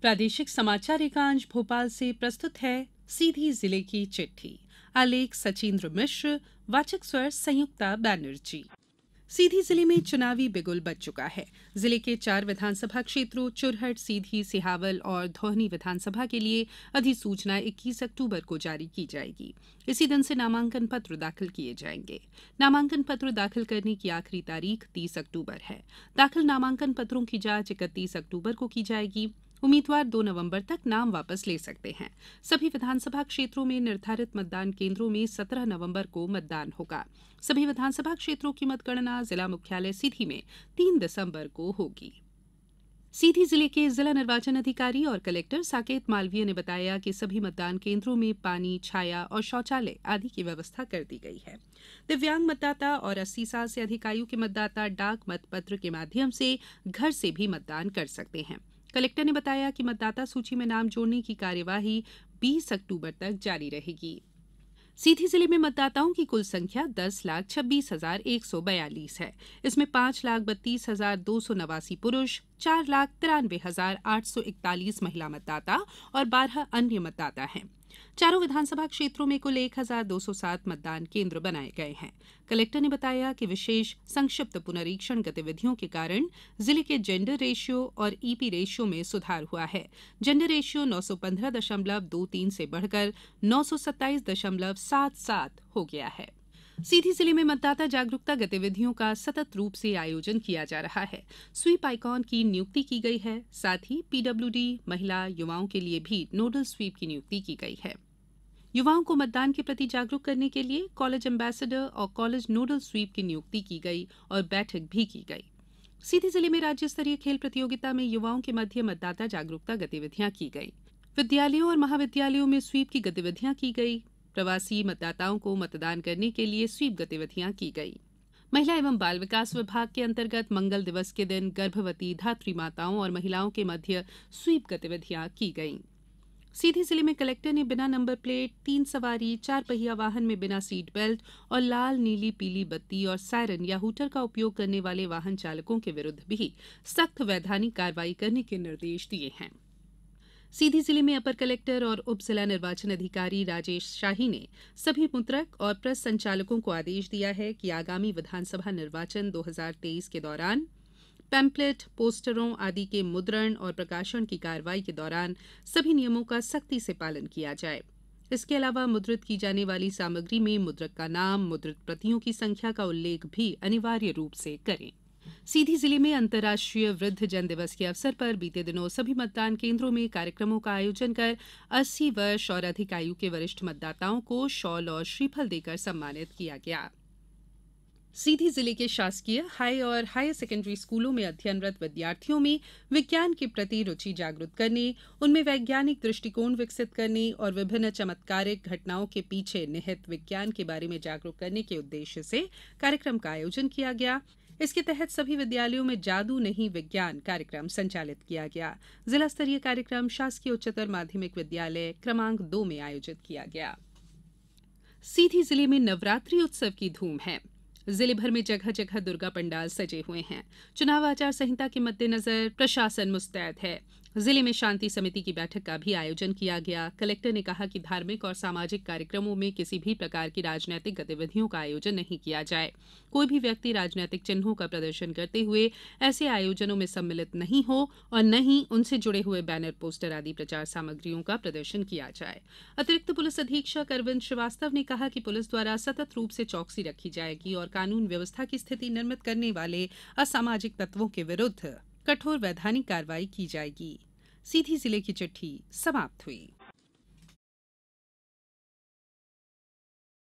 प्रादेशिक समाचार एकांश भोपाल से प्रस्तुत है सीधी जिले की चिट्ठी आलेख सचिंद्र मिश्र वाचक स्वर संयुक्ता बैनर्जी सीधी जिले में चुनावी बिगुल बज चुका है जिले के चार विधानसभा क्षेत्रों चुरहट सीधी सिहावल और धोहनी विधानसभा के लिए अधिसूचना 21 अक्टूबर को जारी की जाएगी इसी दिन से नामांकन पत्र दाखिल किए जाएंगे नामांकन पत्र दाखिल करने की आखिरी तारीख 30 अक्टूबर है दाखिल नामांकन पत्रों की जांच इकतीस अक्टूबर को की जाएगी उम्मीदवार दो नवम्बर तक नाम वापस ले सकते हैं सभी विधानसभा क्षेत्रों में निर्धारित मतदान केन्द्रों में सत्रह नवम्बर को मतदान होगा सभी विधानसभा क्षेत्रों की मतगणना जिला मुख्यालय सीधी में तीन दिसम्बर को होगी सीधी जिले के जिला निर्वाचन अधिकारी और कलेक्टर साकेत मालवीय ने बताया कि सभी मतदान केंद्रों में पानी छाया और शौचालय आदि की व्यवस्था कर दी गई है दिव्यांग मतदाता और 80 साल से अधिक आयु के मतदाता डाक मतपत्र के माध्यम से घर से भी मतदान कर सकते हैं कलेक्टर ने बताया कि मतदाता सूची में नाम जोड़ने की कार्यवाही बीस अक्टूबर तक जारी रहेगी सीधी जिले में मतदाताओं की कुल संख्या दस लाख छब्बीस हजार एक सौ बयालीस है इसमें पांच लाख बत्तीस हजार दो सौ नवासी पुरुष चार लाख तिरानवे हजार आठ सौ इकतालीस महिला मतदाता और बारह अन्य मतदाता हैं चारों विधानसभा क्षेत्रों में कुल एक हजार दो सौ सात मतदान केंद्र बनाए गए हैं कलेक्टर ने बताया कि विशेष संक्षिप्त पुनरीक्षण गतिविधियों के कारण जिले के जेंडर रेशियो और ईपी रेशियो में सुधार हुआ है जेंडर रेशियो नौ सौ दशमलव दो तीन से बढ़कर नौ सौ सत्ताईस दशमलव सात सात हो गया है सीधी जिले में मतदाता जागरूकता गतिविधियों का सतत रूप से आयोजन किया जा रहा है स्वीप आइकॉन की नियुक्ति की गई है साथ ही पीडब्ल्यूडी महिला युवाओं के लिए भी नोडल स्वीप की नियुक्ति की गई है युवाओं को मतदान के प्रति जागरूक करने के लिए कॉलेज एम्बेसडर और कॉलेज नोडल स्वीप की नियुक्ति की गई और बैठक भी की गई सीधी जिले में राज्य स्तरीय खेल प्रतियोगिता में युवाओं के मध्य मतदाता जागरूकता गतिविधियां की गई विद्यालयों और महाविद्यालयों में स्वीप की गतिविधियां की गई प्रवासी मतदाताओं को मतदान करने के लिए स्वीप गतिविधियां की गई महिला एवं बाल विकास विभाग के अंतर्गत मंगल दिवस के दिन गर्भवती धात्री माताओं और महिलाओं के मध्य स्वीप गतिविधियां की गई सीधी जिले में कलेक्टर ने बिना नंबर प्लेट तीन सवारी चार पहिया वाहन में बिना सीट बेल्ट और लाल नीली पीली बत्ती और सायरन या हूटर का उपयोग करने वाले वाहन चालकों के विरुद्ध भी सख्त वैधानिक कार्रवाई करने के निर्देश दिए हैं सीधी जिले में अपर कलेक्टर और उप जिला निर्वाचन अधिकारी राजेश शाही ने सभी मुद्रक और प्रेस संचालकों को आदेश दिया है कि आगामी विधानसभा निर्वाचन 2023 के दौरान पैम्पलेट पोस्टरों आदि के मुद्रण और प्रकाशन की कार्रवाई के दौरान सभी नियमों का सख्ती से पालन किया जाये इसके अलावा मुद्रित की जाने वाली सामग्री में मुद्रक का नाम मुद्रित प्रतियों की संख्या का उल्लेख भी अनिवार्य रूप से करें सीधी जिले में अंतर्राष्ट्रीय वृद्धजन दिवस के अवसर पर बीते दिनों सभी मतदान केन्द्रों में कार्यक्रमों का आयोजन कर अस्सी वर्ष और अधिक आयु के वरिष्ठ मतदाताओं को शॉल और श्रीफल देकर सम्मानित किया गया सीधी जिले के शासकीय हाई और हायर सेकेंडरी स्कूलों में अध्ययनरत विद्यार्थियों में विज्ञान के प्रति रुचि जागृत करने उनमें वैज्ञानिक दृष्टिकोण विकसित करने और विभिन्न चमत्कारिक घटनाओं के पीछे निहित विज्ञान के बारे में जागरूक करने के उद्देश्य से कार्यक्रम का आयोजन किया गया इसके तहत सभी विद्यालयों में जादू नहीं विज्ञान कार्यक्रम संचालित किया गया जिला स्तरीय कार्यक्रम शासकीय उच्चतर माध्यमिक विद्यालय क्रमांक दो में आयोजित किया गया सीधी जिले में नवरात्रि उत्सव की धूम है जिले भर में जगह जगह दुर्गा पंडाल सजे हुए हैं चुनाव आचार संहिता के मद्देनजर प्रशासन मुस्तैद है जिले में शांति समिति की बैठक का भी आयोजन किया गया कलेक्टर ने कहा कि धार्मिक और सामाजिक कार्यक्रमों में किसी भी प्रकार की राजनैतिक गतिविधियों का आयोजन नहीं किया जाए कोई भी व्यक्ति राजनैतिक चिन्हों का प्रदर्शन करते हुए ऐसे आयोजनों में सम्मिलित नहीं हो और न ही उनसे जुड़े हुए बैनर पोस्टर आदि प्रचार सामग्रियों का प्रदर्शन किया जाए अतिरिक्त पुलिस अधीक्षक अरविंद श्रीवास्तव ने कहा कि पुलिस द्वारा सतत रूप से चौकसी रखी जाएगी और कानून व्यवस्था की स्थिति निर्मित करने वाले असामाजिक तत्वों के विरुद्ध कठोर वैधानिक कार्रवाई की जाएगी सीधी जिले की चिट्ठी समाप्त हुई